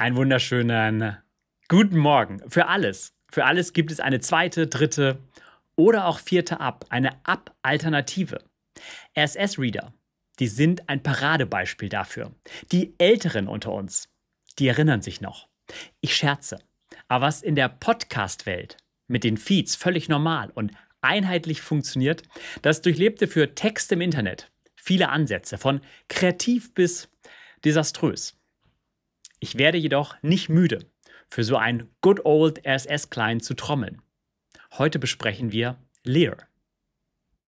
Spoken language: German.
Ein wunderschönen guten Morgen. Für alles. Für alles gibt es eine zweite, dritte oder auch vierte Ab, eine ab alternative RSS-Reader, die sind ein Paradebeispiel dafür. Die Älteren unter uns, die erinnern sich noch. Ich scherze. Aber was in der Podcast-Welt mit den Feeds völlig normal und einheitlich funktioniert, das durchlebte für Text im Internet viele Ansätze, von kreativ bis desaströs. Ich werde jedoch nicht müde, für so einen Good Old RSS-Client zu trommeln. Heute besprechen wir Lear.